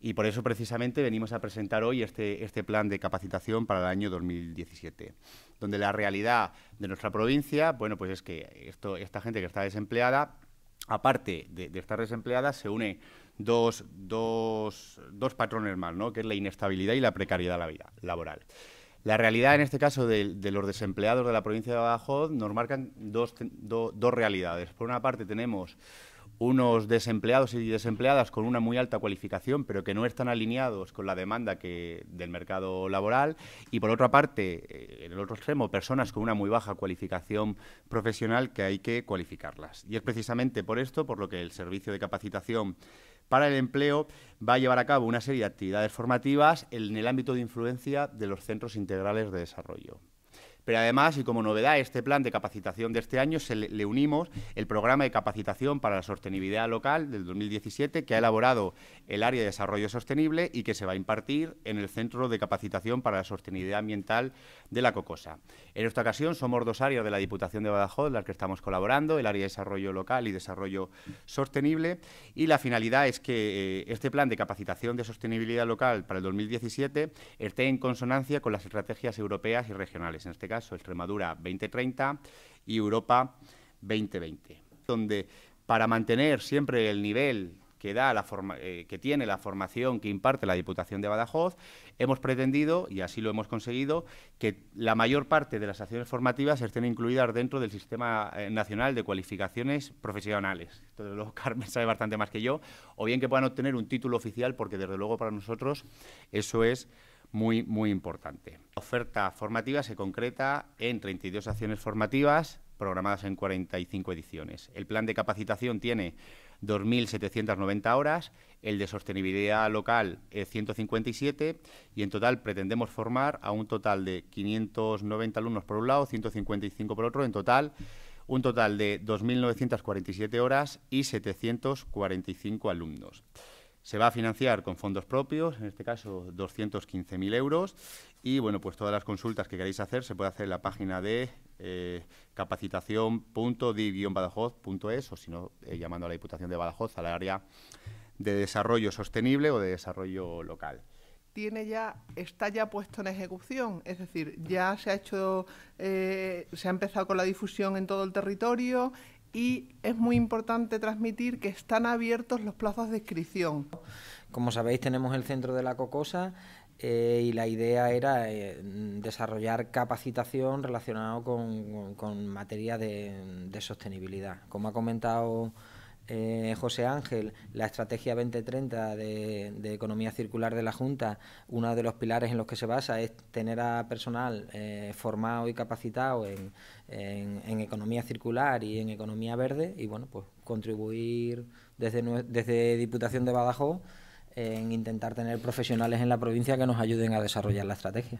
Y por eso precisamente venimos a presentar hoy este, este plan de capacitación para el año 2017, donde la realidad de nuestra provincia, bueno, pues es que esto, esta gente que está desempleada, aparte de, estar desempleada, se une dos, dos, patrones más, ¿no? que es la inestabilidad y la precariedad la vida laboral. La realidad en este caso de, los desempleados de la provincia de Badajoz nos marcan dos realidades. Por una parte tenemos unos desempleados y desempleadas con una muy alta cualificación, pero que no están alineados con la demanda del mercado laboral, y por otra parte, eh, en el otro extremo, personas con una muy baja cualificación profesional que hay que cualificarlas. Y es precisamente por esto por lo que el servicio de capacitación para el empleo va a llevar a cabo una serie de actividades formativas en el ámbito de influencia de los centros integrales de desarrollo. Pero además, y como novedad, este plan de capacitación de este año se le, unimos el programa de capacitación para la sostenibilidad local del 2017 que ha elaborado el área de desarrollo sostenible y que se va a impartir en el Centro de Capacitación para la Sostenibilidad Ambiental de la Cocosa. En esta ocasión somos dos áreas de la Diputación de Badajoz las que estamos colaborando, el área de desarrollo local y desarrollo sostenible, y la finalidad es que eh, este plan de capacitación de sostenibilidad local para el 2017 esté en consonancia con las estrategias europeas y regionales, en este caso o Extremadura 2030 y Europa 2020, donde para mantener siempre el nivel que, da la forma, eh, que tiene la formación que imparte la Diputación de Badajoz, hemos pretendido, y así lo hemos conseguido, que la mayor parte de las acciones formativas estén incluidas dentro del Sistema eh, Nacional de Cualificaciones Profesionales. desde luego Carmen sabe bastante más que yo, o bien que puedan obtener un título oficial, porque desde luego para nosotros eso es muy, muy importante. La oferta formativa se concreta en 32 acciones formativas programadas en 45 ediciones. El plan de capacitación tiene 2.790 horas, el de sostenibilidad local 157 eh, y en total pretendemos formar a un total de 590 alumnos por un lado, 155 por otro, en total un total de 2.947 horas y 745 alumnos. Se va a financiar con fondos propios, en este caso 215.000 euros. Y bueno, pues todas las consultas que queráis hacer se puede hacer en la página de eh, capacitación.di-badajoz.es o si no, eh, llamando a la Diputación de Badajoz al área de desarrollo sostenible o de desarrollo local. Tiene ya, está ya puesto en ejecución, es decir, ya se ha hecho, eh, se ha empezado con la difusión en todo el territorio y es muy importante transmitir que están abiertos los plazos de inscripción. Como sabéis, tenemos el centro de la Cocosa eh, y la idea era eh, desarrollar capacitación relacionada con, materia de, de sostenibilidad. Como ha comentado eh, José Ángel la estrategia 2030 de, economía circular de la Junta, uno de los pilares en los que se basa es tener a personal eh, formado y capacitado en, economía circular y en economía verde y bueno, pues contribuir desde, desde Diputación de Badajoz en intentar tener profesionales en la provincia que nos ayuden a desarrollar la estrategia.